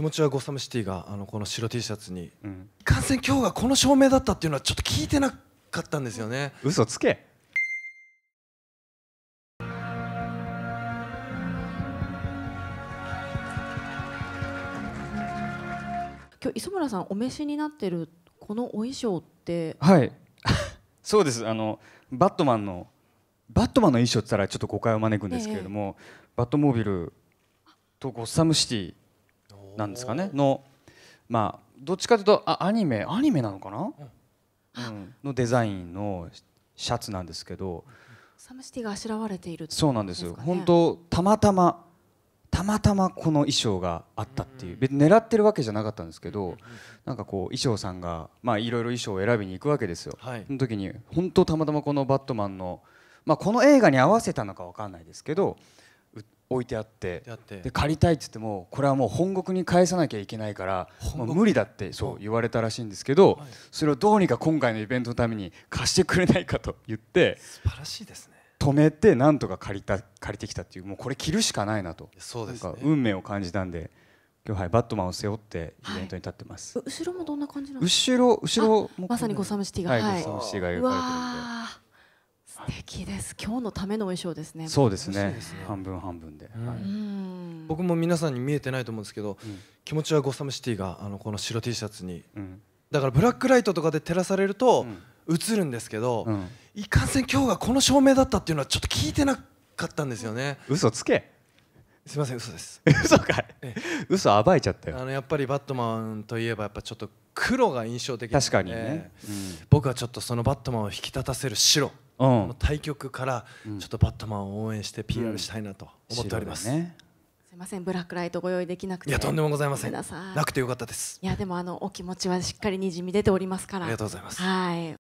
気持ちはゴサムシティがあのこの白 T シャツに、うん、今日がこの照明だったっていうのはちょっと聞いてなかったんですよね嘘つけ今日磯村さんお召しになってるこのお衣装ってはい そうですあのバットマンのバットマンの衣装って言ったらちょっと誤解を招くんですけれども、ええ、バットモービルとゴッサムシティなんですかねのまあどっちかというとあアニメアニメなのかな、うん、のデザインのシャツなんですけどサムシティがあしらわれているそうなんですよ本当たまたまたまたまこの衣装があったっていう別に狙ってるわけじゃなかったんですけどなんかこう衣装さんがいろいろ衣装を選びに行くわけですよ、はい、その時に本当たまたまこの「バットマンの」まあ、この映画に合わせたのか分かんないですけど置いてあってで借りたいって言ってもこれはもう本国に返さなきゃいけないからもう無理だってそう言われたらしいんですけど、はい、それをどうにか今回のイベントのために貸してくれないかと言って素晴らしいですね止めてなんとか借りた借りてきたっていうもうこれ着るしかないなとそうです、ね、運命を感じたんで。今日はいバットマンを背負ってイベントに立ってます、はい、後ろもどんな感じなの？後ろ後ろまさにゴサムシティがはい、ゴサムシティが描かれてるんで敵です今日のためのお衣装ですねそうですね、ね、半分半分で、はい、僕も皆さんに見えてないと思うんですけど、うん、気持ちはゴサムシティがあのこの白 T シャツに、うん、だからブラックライトとかで照らされると、映るんですけど、いかんせん今日がこの照明だったっていうのはちょっと聞いてなかったんですよね嘘つけすみません嘘です 嘘かい、ええ、嘘暴いちゃったよあのやっぱりバットマンといえばやっぱちょっと黒が印象的確かにね、うん、僕はちょっとそのバットマンを引き立たせる白の対局からちょっとバットマンを応援して PR したいなと思っております。すみませんブラックライトご用意できなくていやとんでもございませんなくてよかったですいやでもあのお気持ちはしっかりにじみ出ておりますからありがとうございますはい